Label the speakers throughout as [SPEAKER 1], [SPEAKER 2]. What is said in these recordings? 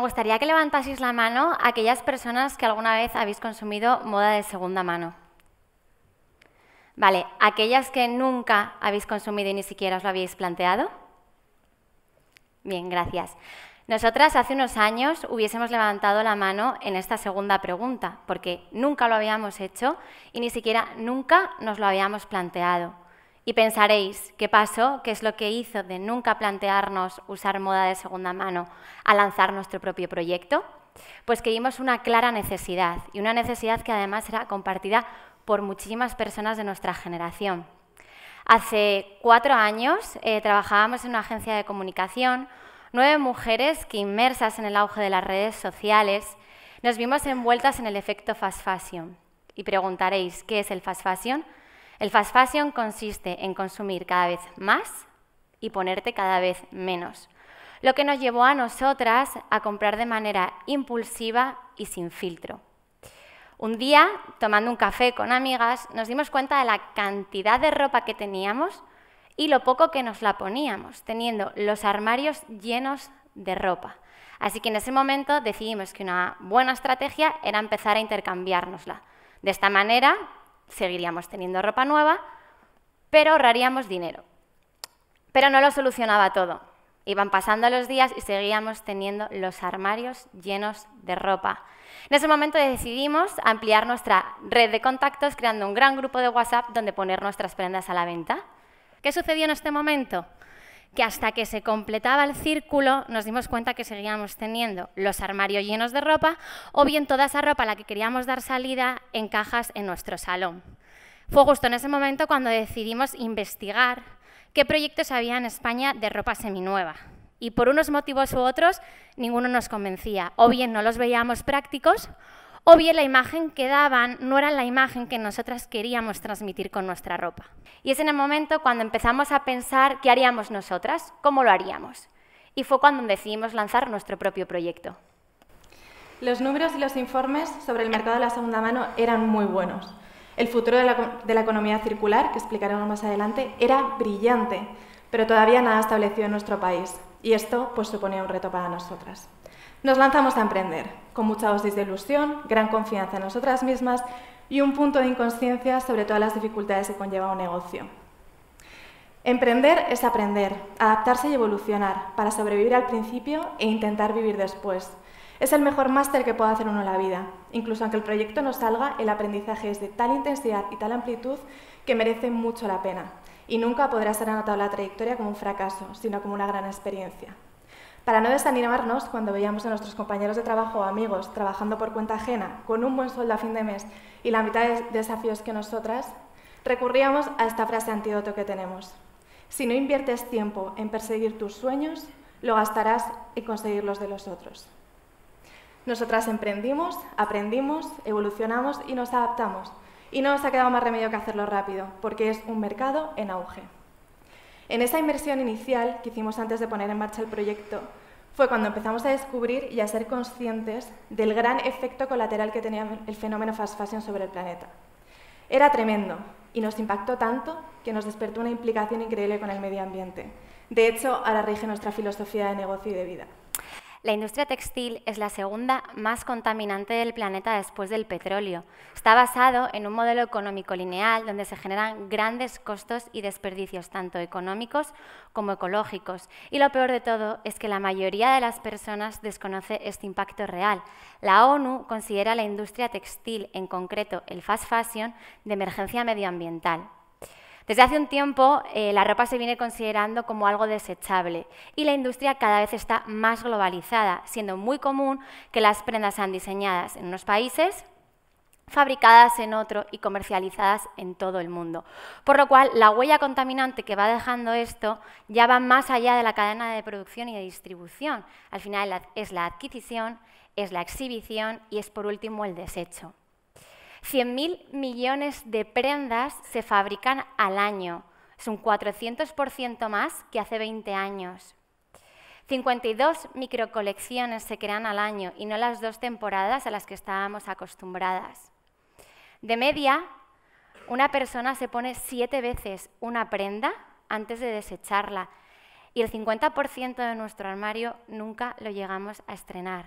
[SPEAKER 1] Me gustaría que levantaseis la mano a aquellas personas que alguna vez habéis consumido moda de segunda mano. Vale, aquellas que nunca habéis consumido y ni siquiera os lo habéis planteado. Bien, gracias. Nosotras hace unos años hubiésemos levantado la mano en esta segunda pregunta, porque nunca lo habíamos hecho y ni siquiera nunca nos lo habíamos planteado. Y pensaréis, ¿qué pasó? ¿Qué es lo que hizo de nunca plantearnos usar moda de segunda mano a lanzar nuestro propio proyecto? Pues que vimos una clara necesidad, y una necesidad que además era compartida por muchísimas personas de nuestra generación. Hace cuatro años eh, trabajábamos en una agencia de comunicación, nueve mujeres que inmersas en el auge de las redes sociales, nos vimos envueltas en el efecto fast fashion. Y preguntaréis, ¿qué es el fast fashion? El fast fashion consiste en consumir cada vez más y ponerte cada vez menos, lo que nos llevó a nosotras a comprar de manera impulsiva y sin filtro. Un día, tomando un café con amigas, nos dimos cuenta de la cantidad de ropa que teníamos y lo poco que nos la poníamos, teniendo los armarios llenos de ropa. Así que en ese momento decidimos que una buena estrategia era empezar a intercambiárnosla. De esta manera seguiríamos teniendo ropa nueva, pero ahorraríamos dinero. Pero no lo solucionaba todo. Iban pasando los días y seguíamos teniendo los armarios llenos de ropa. En ese momento decidimos ampliar nuestra red de contactos creando un gran grupo de WhatsApp donde poner nuestras prendas a la venta. ¿Qué sucedió en este momento? que hasta que se completaba el círculo nos dimos cuenta que seguíamos teniendo los armarios llenos de ropa o bien toda esa ropa a la que queríamos dar salida en cajas en nuestro salón. Fue justo en ese momento cuando decidimos investigar qué proyectos había en España de ropa seminueva. Y por unos motivos u otros, ninguno nos convencía. O bien no los veíamos prácticos o bien la imagen que daban no era la imagen que nosotras queríamos transmitir con nuestra ropa. Y es en el momento cuando empezamos a pensar qué haríamos nosotras, cómo lo haríamos. Y fue cuando decidimos lanzar nuestro propio proyecto.
[SPEAKER 2] Los números y los informes sobre el mercado de la segunda mano eran muy buenos. El futuro de la, economía circular, que explicaremos más adelante, era brillante, pero todavía nada establecido en nuestro país. Y esto pues, suponía un reto para nosotras. Nos lanzamos a emprender, con mucha dosis de ilusión, gran confianza en nosotras mismas y un punto de inconsciencia sobre todas las dificultades que conlleva un negocio. Emprender es aprender, adaptarse y evolucionar para sobrevivir al principio e intentar vivir después. Es el mejor máster que puede hacer uno en la vida. Incluso aunque el proyecto no salga, el aprendizaje es de tal intensidad y tal amplitud que merece mucho la pena. Y nunca podrá ser anotada la trayectoria como un fracaso, sino como una gran experiencia. Para no desanimarnos cuando veíamos a nuestros compañeros de trabajo o amigos trabajando por cuenta ajena, con un buen sueldo a fin de mes y la mitad de desafíos que nosotras, recurríamos a esta frase antídoto que tenemos. Si no inviertes tiempo en perseguir tus sueños, lo gastarás en conseguir los de los otros. Nosotras emprendimos, aprendimos, evolucionamos y nos adaptamos. Y no nos ha quedado más remedio que hacerlo rápido, porque es un mercado en auge. En esa inversión inicial que hicimos antes de poner en marcha el proyecto, fue cuando empezamos a descubrir y a ser conscientes del gran efecto colateral que tenía el fenómeno fast fashion sobre el planeta. Era tremendo y nos impactó tanto que nos despertó una implicación increíble con el medio ambiente. De hecho, ahora rige nuestra filosofía de negocio y de vida. La industria textil es la segunda más
[SPEAKER 1] contaminante del planeta después del petróleo. Está basado en un modelo económico lineal donde se generan grandes costos y desperdicios tanto económicos como ecológicos. Y lo peor de todo es que la mayoría de las personas desconoce este impacto real. La ONU considera la industria textil, en concreto el fast fashion, de emergencia medioambiental desde hace un tiempo, eh, la ropa se viene considerando como algo desechable y la industria cada vez está más globalizada, siendo muy común que las prendas sean diseñadas en unos países fabricadas en otro y comercializadas en todo el mundo. Por lo cual, la huella contaminante que va dejando esto ya va más allá de la cadena de producción y de distribución. Al final es la adquisición, es la exhibición y es por último el desecho. 100.000 millones de prendas se fabrican al año. Es un 400% más que hace 20 años. 52 microcolecciones se crean al año y no las dos temporadas a las que estábamos acostumbradas. De media, una persona se pone siete veces una prenda antes de desecharla y el 50% de nuestro armario nunca lo llegamos a estrenar.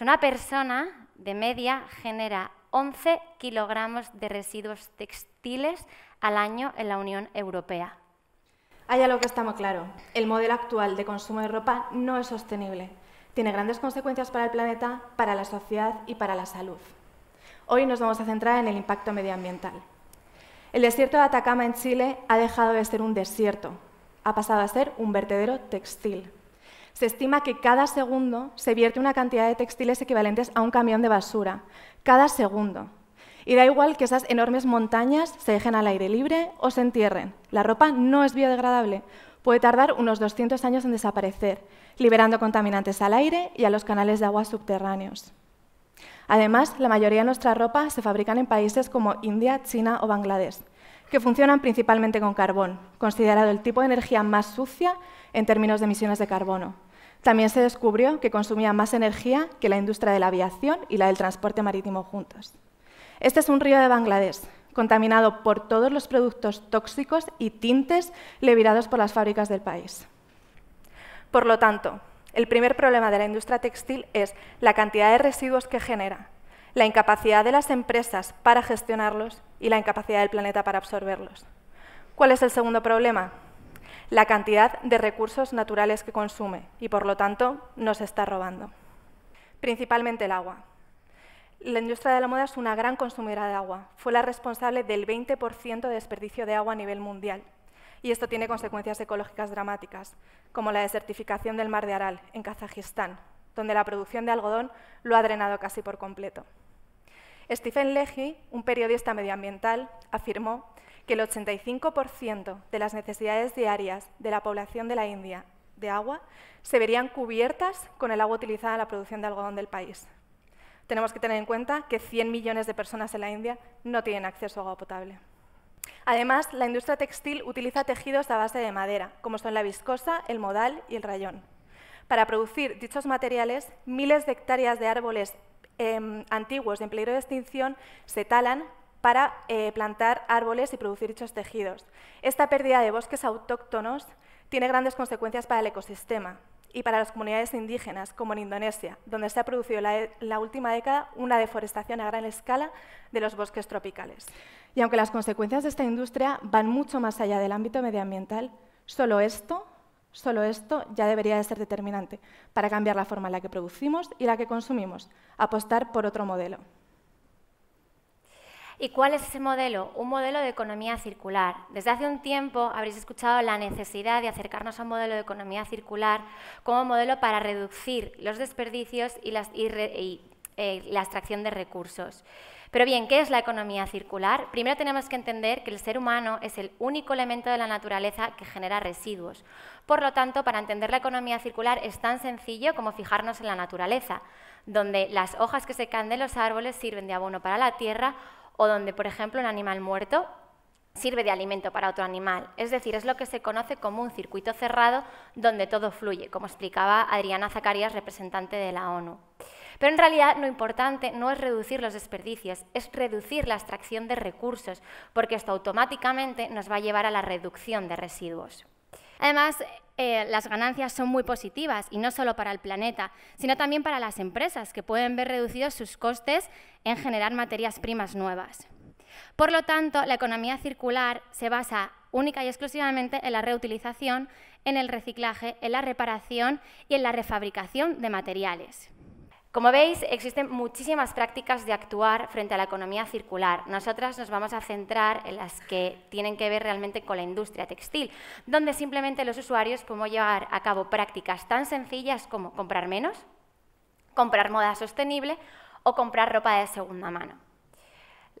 [SPEAKER 1] una persona de media genera 11 kilogramos de residuos textiles
[SPEAKER 2] al año en la Unión Europea. Hay algo que estamos claro. El modelo actual de consumo de ropa no es sostenible. Tiene grandes consecuencias para el planeta, para la sociedad y para la salud. Hoy nos vamos a centrar en el impacto medioambiental. El desierto de Atacama en Chile ha dejado de ser un desierto, ha pasado a ser un vertedero textil. Se estima que cada segundo se vierte una cantidad de textiles equivalentes a un camión de basura. Cada segundo. Y da igual que esas enormes montañas se dejen al aire libre o se entierren. La ropa no es biodegradable. Puede tardar unos 200 años en desaparecer, liberando contaminantes al aire y a los canales de agua subterráneos. Además, la mayoría de nuestra ropa se fabrica en países como India, China o Bangladesh que funcionan principalmente con carbón, considerado el tipo de energía más sucia en términos de emisiones de carbono. También se descubrió que consumía más energía que la industria de la aviación y la del transporte marítimo juntos. Este es un río de Bangladesh, contaminado por todos los productos tóxicos y tintes levirados por las fábricas del país. Por lo tanto, el primer problema de la industria textil es la cantidad de residuos que genera, la incapacidad de las empresas para gestionarlos y la incapacidad del planeta para absorberlos. ¿Cuál es el segundo problema? La cantidad de recursos naturales que consume y, por lo tanto, nos está robando. Principalmente el agua. La industria de la moda es una gran consumidora de agua. Fue la responsable del 20% de desperdicio de agua a nivel mundial. Y esto tiene consecuencias ecológicas dramáticas, como la desertificación del mar de Aral, en Kazajistán, donde la producción de algodón lo ha drenado casi por completo. Stephen Leahy, un periodista medioambiental, afirmó que el 85% de las necesidades diarias de la población de la India de agua se verían cubiertas con el agua utilizada en la producción de algodón del país. Tenemos que tener en cuenta que 100 millones de personas en la India no tienen acceso a agua potable. Además, la industria textil utiliza tejidos a base de madera, como son la viscosa, el modal y el rayón. Para producir dichos materiales, miles de hectáreas de árboles em, antiguos en peligro de extinción se talan para eh, plantar árboles y producir dichos tejidos. Esta pérdida de bosques autóctonos tiene grandes consecuencias para el ecosistema y para las comunidades indígenas, como en Indonesia, donde se ha producido la, la, última década una deforestación a gran escala de los bosques tropicales. Y aunque las consecuencias de esta industria van mucho más allá del ámbito medioambiental, solo esto Solo esto ya debería de ser determinante para cambiar la forma en la que producimos y la que consumimos, apostar por otro modelo.
[SPEAKER 1] ¿Y cuál es ese modelo? Un modelo de economía circular. Desde hace un tiempo habréis escuchado la necesidad de acercarnos a un modelo de economía circular como modelo para reducir los desperdicios y, eh, la extracción de recursos. Pero bien, ¿qué es la economía circular? Primero tenemos que entender que el ser humano es el único elemento de la naturaleza que genera residuos. Por lo tanto, para entender la economía circular es tan sencillo como fijarnos en la naturaleza, donde las hojas que se caen de los árboles sirven de abono para la tierra o donde, por ejemplo, un animal muerto sirve de alimento para otro animal. Es decir, es lo que se conoce como un circuito cerrado donde todo fluye, como explicaba Adriana Zacarias, representante de la ONU. Pero en realidad lo importante no es reducir los desperdicios, es reducir la extracción de recursos, porque esto automáticamente nos va a llevar a la reducción de residuos. Además, eh, las ganancias son muy positivas y no solo para el planeta, sino también para las empresas, que pueden ver reducidos sus costes en generar materias primas nuevas. Por lo tanto, la economía circular se basa única y exclusivamente en la reutilización, en el reciclaje, en la reparación y en la refabricación de materiales. Como veis, existen muchísimas prácticas de actuar frente a la economía circular. Nosotras nos vamos a centrar en las que tienen que ver realmente con la industria textil, donde simplemente los usuarios podemos llevar a cabo prácticas tan sencillas como comprar menos, comprar moda sostenible o comprar ropa de segunda mano.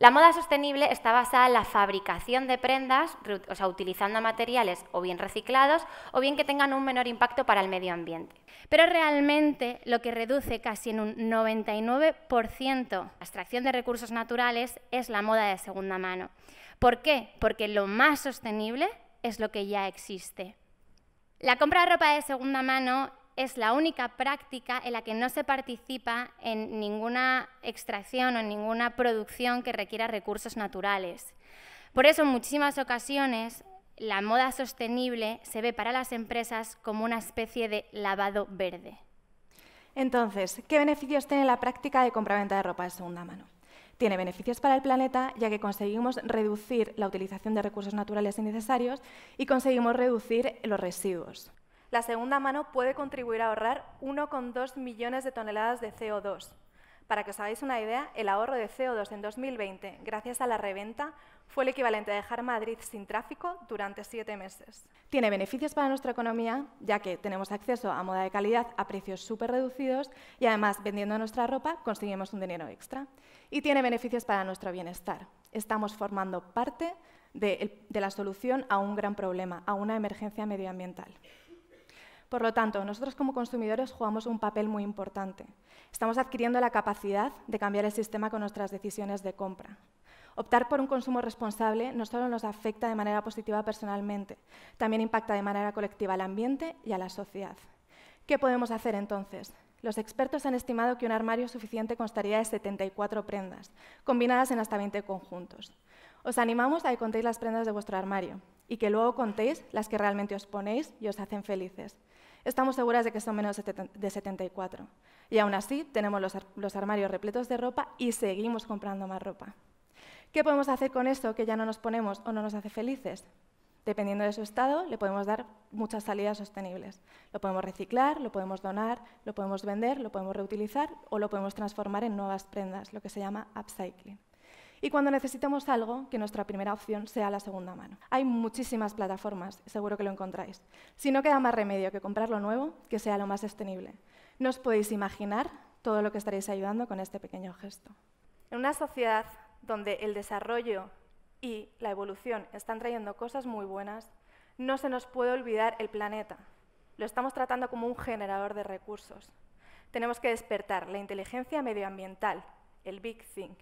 [SPEAKER 1] La moda sostenible está basada en la fabricación de prendas, o sea, utilizando materiales o bien reciclados o bien que tengan un menor impacto para el medio ambiente. Pero realmente lo que reduce casi en un 99% la extracción de recursos naturales es la moda de segunda mano. ¿Por qué? Porque lo más sostenible es lo que ya existe. La compra de ropa de segunda mano es la única práctica en la que no se participa en ninguna extracción o en ninguna producción que requiera recursos naturales. Por eso, en muchísimas ocasiones, la moda sostenible se ve para las empresas como una especie de lavado verde.
[SPEAKER 2] Entonces, ¿qué beneficios tiene la práctica de compraventa de ropa de segunda mano? Tiene beneficios para el planeta, ya que conseguimos reducir la utilización de recursos naturales innecesarios y conseguimos reducir los residuos la segunda mano puede contribuir a ahorrar 1,2 millones de toneladas de CO2. Para que os hagáis una idea, el ahorro de CO2 en 2020, gracias a la reventa, fue el equivalente a dejar Madrid sin tráfico durante siete meses. Tiene beneficios para nuestra economía, ya que tenemos acceso a moda de calidad a precios súper reducidos y además vendiendo nuestra ropa conseguimos un dinero extra. Y tiene beneficios para nuestro bienestar. Estamos formando parte de, de la solución a un gran problema, a una emergencia medioambiental. Por lo tanto, nosotros como consumidores jugamos un papel muy importante. Estamos adquiriendo la capacidad de cambiar el sistema con nuestras decisiones de compra. Optar por un consumo responsable no solo nos afecta de manera positiva personalmente, también impacta de manera colectiva al ambiente y a la sociedad. ¿Qué podemos hacer entonces? Los expertos han estimado que un armario suficiente constaría de 74 prendas, combinadas en hasta 20 conjuntos. Os animamos a que contéis las prendas de vuestro armario y que luego contéis las que realmente os ponéis y os hacen felices. Estamos seguras de que son menos de 74. Y aún así tenemos los, armarios repletos de ropa y seguimos comprando más ropa. ¿Qué podemos hacer con esto que ya no nos ponemos o no nos hace felices? Dependiendo de su estado, le podemos dar muchas salidas sostenibles. Lo podemos reciclar, lo podemos donar, lo podemos vender, lo podemos reutilizar o lo podemos transformar en nuevas prendas, lo que se llama upcycling y cuando necesitemos algo, que nuestra primera opción sea la segunda mano. Hay muchísimas plataformas, seguro que lo encontráis. Si no queda más remedio que comprar lo nuevo, que sea lo más sostenible. No os podéis imaginar todo lo que estaréis ayudando con este pequeño gesto. En una sociedad donde el desarrollo y la evolución están trayendo cosas muy buenas, no se nos puede olvidar el planeta. Lo estamos tratando como un generador de recursos. Tenemos que despertar la inteligencia medioambiental, el Big thing.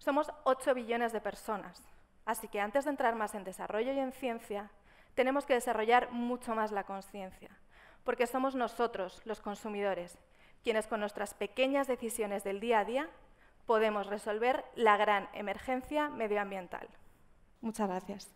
[SPEAKER 2] Somos 8 billones de personas, así que antes de entrar más en desarrollo y en ciencia, tenemos que desarrollar mucho más la conciencia, porque somos nosotros, los consumidores, quienes con nuestras pequeñas decisiones del día a día podemos resolver la gran emergencia medioambiental. Muchas gracias.